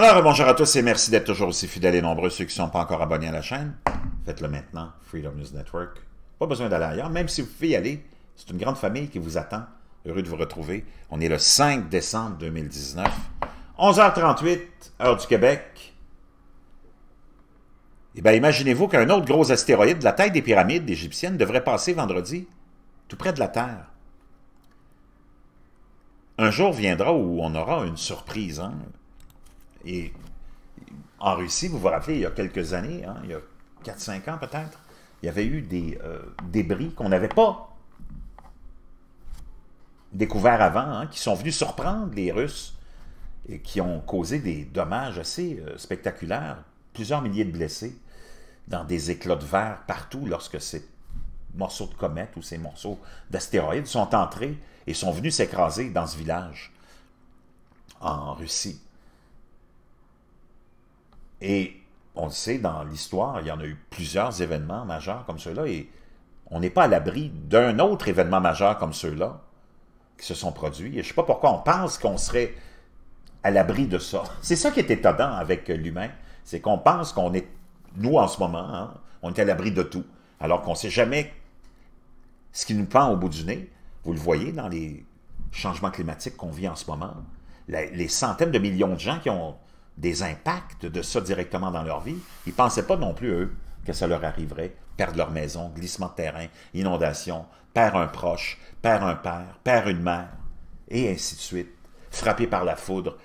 Alors, euh, bonjour à tous et merci d'être toujours aussi fidèles et nombreux. Ceux qui ne sont pas encore abonnés à la chaîne, faites-le maintenant. Freedom News Network. Pas besoin d'aller ailleurs, même si vous pouvez y aller. C'est une grande famille qui vous attend. Heureux de vous retrouver. On est le 5 décembre 2019, 11h38, heure du Québec. Eh bien, imaginez-vous qu'un autre gros astéroïde de la taille des pyramides égyptiennes devrait passer vendredi tout près de la Terre. Un jour viendra où on aura une surprise. Hein? Et en Russie, vous vous rappelez, il y a quelques années, hein, il y a 4-5 ans peut-être, il y avait eu des euh, débris qu'on n'avait pas découverts avant, hein, qui sont venus surprendre les Russes et qui ont causé des dommages assez euh, spectaculaires, plusieurs milliers de blessés dans des éclats de verre partout lorsque ces morceaux de comètes ou ces morceaux d'astéroïdes sont entrés et sont venus s'écraser dans ce village en Russie. Et on le sait, dans l'histoire, il y en a eu plusieurs événements majeurs comme ceux-là, et on n'est pas à l'abri d'un autre événement majeur comme ceux-là qui se sont produits. Et je ne sais pas pourquoi on pense qu'on serait à l'abri de ça. C'est ça qui est étonnant avec l'humain, c'est qu'on pense qu'on est, nous en ce moment, hein, on est à l'abri de tout, alors qu'on ne sait jamais ce qui nous pend au bout du nez. Vous le voyez dans les changements climatiques qu'on vit en ce moment, les centaines de millions de gens qui ont des impacts de ça directement dans leur vie, ils ne pensaient pas non plus, eux, que ça leur arriverait. Perdre leur maison, glissement de terrain, inondation, perdre un proche, perdre un père, perdre une mère, et ainsi de suite. Frappé par la foudre,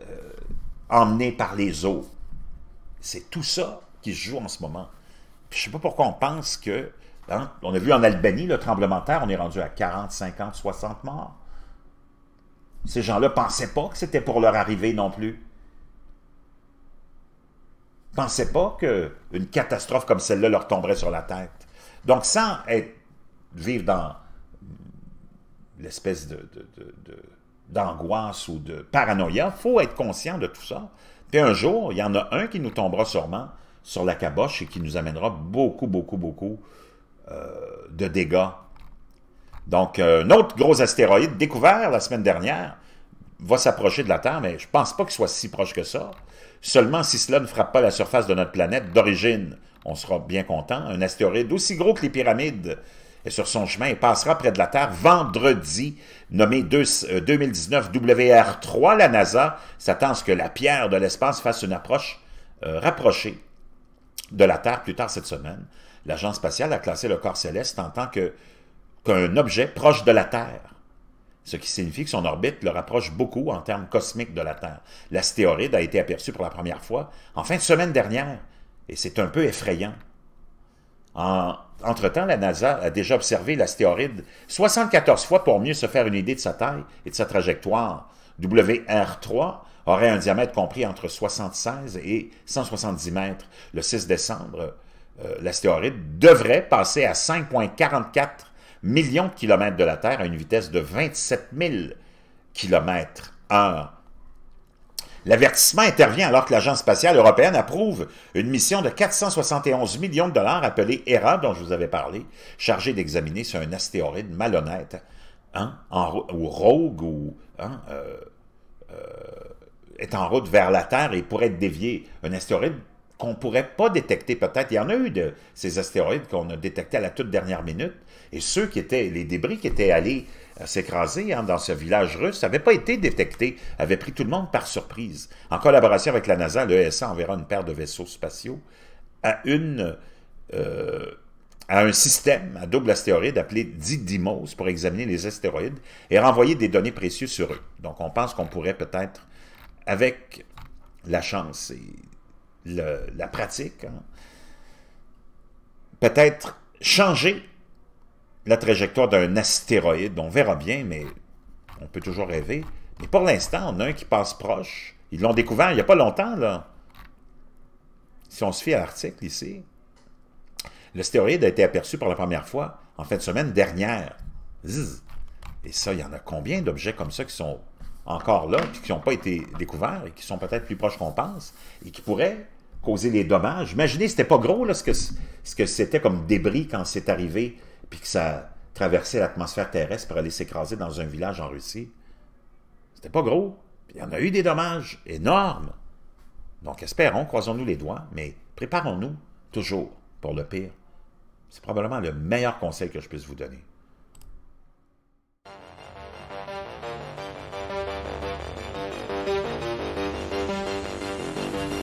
emmenés euh, emmené par les eaux. C'est tout ça qui se joue en ce moment. je ne sais pas pourquoi on pense que... Hein, on a vu en Albanie le tremblement de terre, on est rendu à 40, 50, 60 morts. Ces gens-là ne pensaient pas que c'était pour leur arriver non plus pensaient pas qu'une catastrophe comme celle-là leur tomberait sur la tête. Donc, sans être, vivre dans l'espèce d'angoisse de, ou de paranoïa, il faut être conscient de tout ça. Puis un jour, il y en a un qui nous tombera sûrement sur la caboche et qui nous amènera beaucoup, beaucoup, beaucoup euh, de dégâts. Donc, euh, un autre gros astéroïde découvert la semaine dernière, va s'approcher de la Terre, mais je ne pense pas qu'il soit si proche que ça. Seulement, si cela ne frappe pas la surface de notre planète d'origine, on sera bien content. Un astéroïde aussi gros que les pyramides est sur son chemin et passera près de la Terre vendredi, nommé 2019 euh, WR3. La NASA s'attend à ce que la pierre de l'espace fasse une approche euh, rapprochée de la Terre plus tard cette semaine. L'agence spatiale a classé le corps céleste en tant que qu'un objet proche de la Terre ce qui signifie que son orbite le rapproche beaucoup en termes cosmiques de la Terre. L'astéroïde a été aperçu pour la première fois en fin de semaine dernière, et c'est un peu effrayant. entre-temps, la NASA a déjà observé l'astéroïde 74 fois pour mieux se faire une idée de sa taille et de sa trajectoire. WR3 aurait un diamètre compris entre 76 et 170 mètres. Le 6 décembre, l'astéoride euh, l'astéroïde devrait passer à 5,44 millions de kilomètres de la Terre à une vitesse de 27 000 kilomètres heure. L'avertissement intervient alors que l'Agence spatiale européenne approuve une mission de 471 millions de dollars appelée ERA, dont je vous avais parlé, chargée d'examiner si un astéroïde malhonnête, hein, ou rogue, ou, hein, euh, euh, est en route vers la Terre et pourrait être dévié. Un astéroïde qu'on ne pourrait pas détecter peut-être. Il y en a eu de ces astéroïdes qu'on a détectés à la toute dernière minute. Et ceux qui étaient, les débris qui étaient allés euh, s'écraser hein, dans ce village russe n'avaient pas été détectés, avaient pris tout le monde par surprise. En collaboration avec la NASA, l'ESA e enverra une paire de vaisseaux spatiaux à une... Euh, à un système à double astéroïde appelé Didymos pour examiner les astéroïdes et renvoyer des données précieuses sur eux. Donc, on pense qu'on pourrait peut-être, avec la chance et la pratique, hein, peut-être changer la trajectoire d'un astéroïde. On verra bien, mais on peut toujours rêver. Mais pour l'instant, on a un qui passe proche. Ils l'ont découvert il n'y a pas longtemps, là. Si on se fie à l'article ici, l'astéroïde a été aperçu pour la première fois en fin de semaine dernière. Et ça, il y en a combien d'objets comme ça qui sont encore là, puis qui n'ont pas été découverts et qui sont peut-être plus proches qu'on pense et qui pourraient causer des dommages. Imaginez, c'était pas gros ce que c'était comme débris quand c'est arrivé, puis que ça traversait l'atmosphère terrestre pour aller s'écraser dans un village en Russie. C'était pas gros. Il y en a eu des dommages énormes. Donc espérons, croisons-nous les doigts, mais préparons-nous toujours pour le pire. C'est probablement le meilleur conseil que je puisse vous donner.